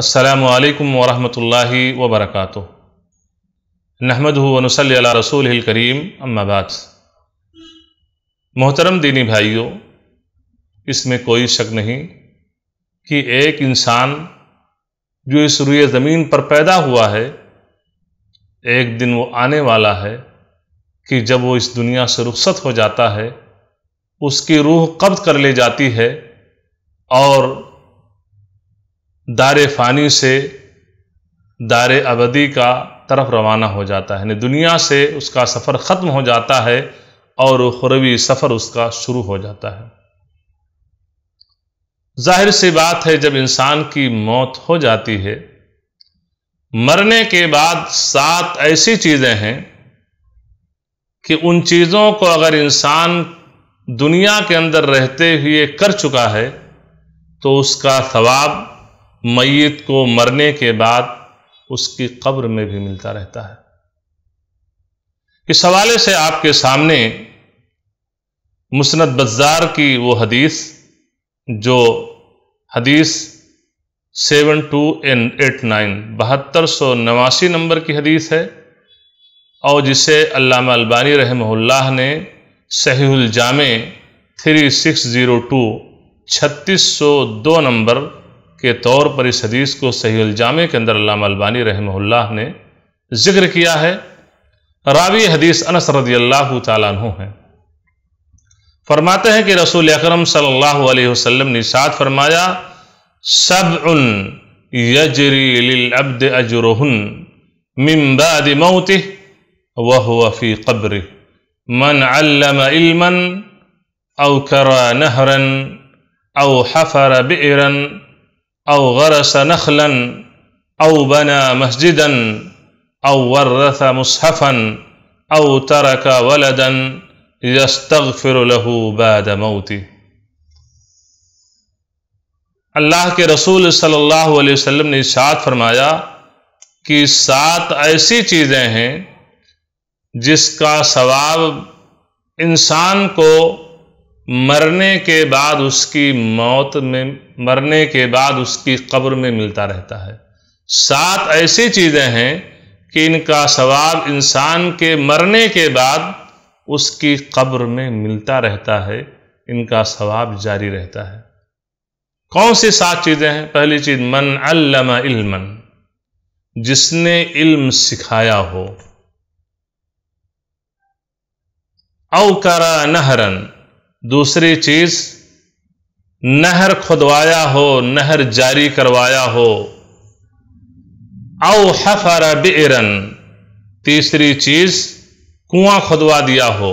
असलकम वरहि वबरक नहमद वनसल रसूल करीम अम्माबाद मोहतरम दीनी भाइयों इसमें कोई शक नहीं कि एक इंसान जो इस रुए ज़मीन पर पैदा हुआ है एक दिन वो आने वाला है कि जब वो इस दुनिया से रुखसत हो जाता है उसकी रूह कब्ज कर ले जाती है और दार फ़ानी से दार अबदी का तरफ रवाना हो जाता है यानी दुनिया से उसका सफ़र ख़त्म हो जाता है और खुरवी सफ़र उसका शुरू हो जाता है जाहिर सी बात है जब इंसान की मौत हो जाती है मरने के बाद सात ऐसी चीज़ें हैं कि उन चीज़ों को अगर इंसान दुनिया के अंदर रहते हुए कर चुका है तो उसका स्वाब मैत को मरने के बाद उसकी कब्र में भी मिलता रहता है इस हवाले से आपके सामने मुसनत बजार की वो हदीस जो हदीस seven two and eight nine बहत्तर सौ नवासी नंबर की हदीस है और जिसे अल्लामा अलबानी रहमहुल्लाह ने सही जामे थ्री सिक्स ज़ीरो टू छत्तीस सौ दो नंबर के तौर पर इस हदीस को सही जामे के अंदर अल्बानी रहमल्ला ने जिक्र किया है रावी हदीस अनस रदी अल्लाह तु हैं फरमाते हैं कि रसूल अकरम सल्लल्लाहु अलैहि वसल्लम ने साथ फरमाया सब उन यजरी अब्द अजरहन मिम्बाद मौत वह वफ़ी कब्र मन अल्लम इल्मन अव करा नहरन अव हफर बिरन أو غرس نخلا أو بنى مسجدا أو ورث مصحفا أو ترك ولدا يستغفر له بعد موته अल्लाह के रसूल सल्लल्लाहु अलैहि वसल्लम ने इशात फरमाया कि सात ऐसी चीज़ें हैं जिसका सवाब इंसान को मरने के बाद उसकी मौत में मरने के बाद उसकी कब्र में मिलता रहता है सात ऐसी चीज़ें हैं कि इनका सवाब इंसान के मरने के बाद उसकी कब्र में मिलता रहता है इनका सवाब जारी रहता है कौन सी सात चीज़ें हैं पहली चीज़ मन अल्लम इल्मन जिसने इल्म सिखाया हो औ नहरन दूसरी चीज़ नहर खुदवाया हो नहर जारी करवाया हो औ हफर बिरन तीसरी चीज़ कुआं खुदवा दिया हो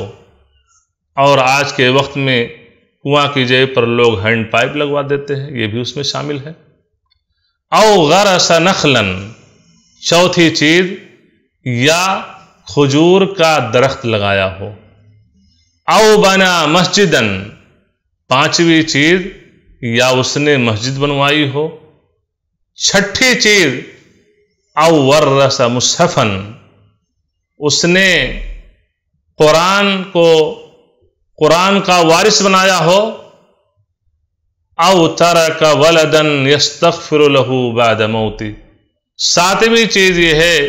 और आज के वक्त में कुआं की जगह पर लोग हैंड पाइप लगवा देते हैं ये भी उसमें शामिल है औ गरस नखलन चौथी चीज़ या खजूर का दरख्त लगाया हो आओ बना मस्जिदन पांचवी चीज या उसने मस्जिद बनवाई हो छठी चीज अवर रस मुसफन उसने कुरान को कुरान का वारिस बनाया हो अवतर का वलदन यस्तफर लहू बादमौती सातवीं चीज यह है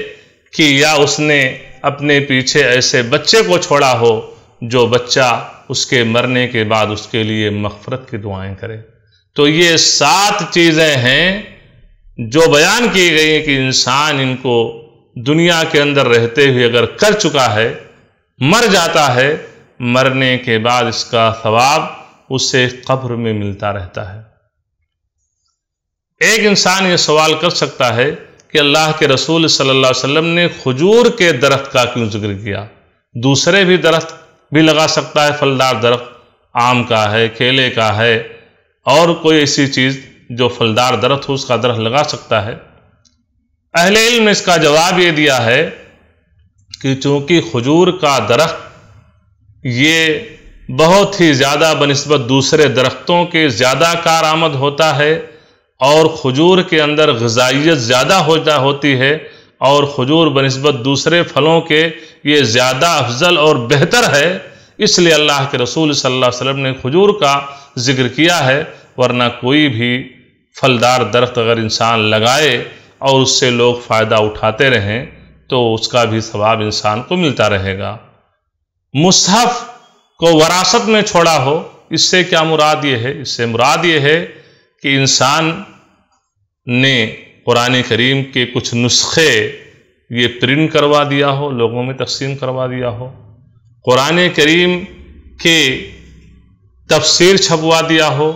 कि या उसने अपने पीछे ऐसे बच्चे को छोड़ा हो जो बच्चा उसके मरने के बाद उसके लिए मफ़रत की दुआएं करे तो ये सात चीज़ें हैं जो बयान की गई हैं कि इंसान इनको दुनिया के अंदर रहते हुए अगर कर चुका है मर जाता है मरने के बाद इसका सवाब उसे कब्र में मिलता रहता है एक इंसान ये सवाल कर सकता है कि अल्लाह के रसूल सल्लल्लाहु अलैहि वसल्लम ने खजूर के दरख्त का क्यों जिक्र किया दूसरे भी दरख्त भी लगा सकता है फलदार दरख्त आम का है केले का है और कोई ऐसी चीज़ जो फलदार दरख्त हो उसका दरख्त लगा सकता है अहले इल्म ने इसका जवाब ये दिया है कि चूँकि खजूर का दरख्त ये बहुत ही ज़्यादा बनस्बत दूसरे दरख्तों के ज़्यादा कार आमद होता है और खजूर के अंदर गजाइत ज़्यादा होता होती है और खजूर बनस्बत दूसरे फलों के ये ज़्यादा अफजल और बेहतर है इसलिए अल्लाह के रसूल सल्लल्लाहु अलैहि वसल्लम ने खजूर का जिक्र किया है वरना कोई भी फलदार दरख्त अगर इंसान लगाए और उससे लोग फ़ायदा उठाते रहें तो उसका भी सवाब इंसान को मिलता रहेगा मुसहफ़ को वरासत में छोड़ा हो इससे क्या मुराद ये है इससे मुराद ये है कि इंसान ने कुरान करीम के कुछ नुस्खे ये प्रिंट करवा दिया हो लोगों में तकसीम करवा दिया हो क़ुरान करीम के तफसीर छपवा दिया हो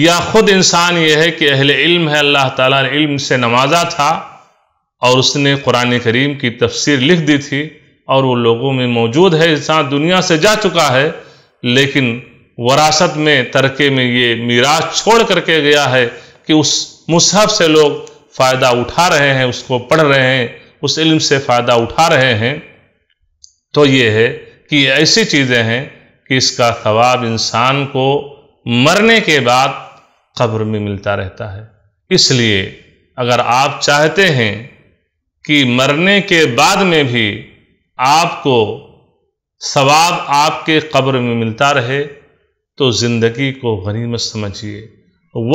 या ख़ुद इंसान ये है कि अहले इल्म है अल्लाह ताला ने इल्म से नवाजा था और उसने क़ुरान करीम की तफसीर लिख दी थी और वो लोगों में मौजूद है इंसान दुनिया से जा चुका है लेकिन वरासत में तरके में ये मीराज छोड़ करके गया है कि उस मुसहब से लोग फ़ायदा उठा रहे हैं उसको पढ़ रहे हैं उस इल्म से फ़ायदा उठा रहे हैं तो ये है कि ऐसी चीज़ें हैं कि इसका थवाब इंसान को मरने के बाद कब्र में मिलता रहता है इसलिए अगर आप चाहते हैं कि मरने के बाद में भी आपको सवाब आपके कब्र में मिलता रहे तो ज़िंदगी को गनीमत समझिए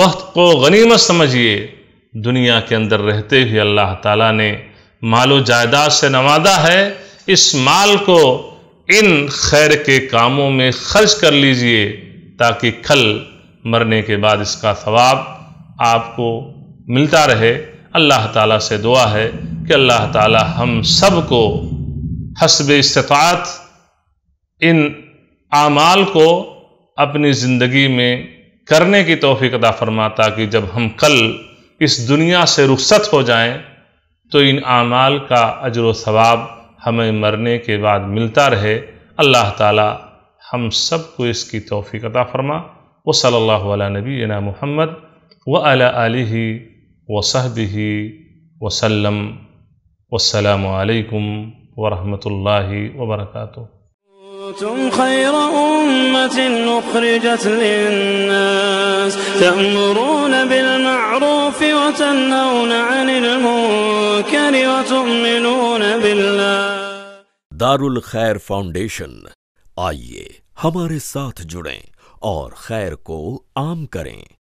वक्त को गनीमत समझिए दुनिया के अंदर रहते हुए अल्लाह ताला ने मालो जायदाद से नवादा है इस माल को इन खैर के कामों में खर्च कर लीजिए ताकि कल मरने के बाद इसका सवाब आपको मिलता रहे अल्लाह ताला से दुआ है कि अल्लाह ताला हम सब को हसब इस्तात इन आमाल को अपनी ज़िंदगी में करने की तोफ़ी अदा फरमा ताकि जब हम कल इस दुनिया से रुखसत हो जाएं तो इन आमाल का अजर सवाब हमें मरने के बाद मिलता रहे अल्लाह ताला हम सब को इसकी तोफ़ी फरमा व सल्ला नबी जना महमद व अली ही वसलम वालकम वरहमल वर्का كنتم خير أمة أخرجت للناس تأمرون بالمعروف وتنهون عن المنكر وتؤمنون بالله دار الخير फाउंडेशन آئیے ہمارے ساتھ جڑیں اور خیر کو عام کریں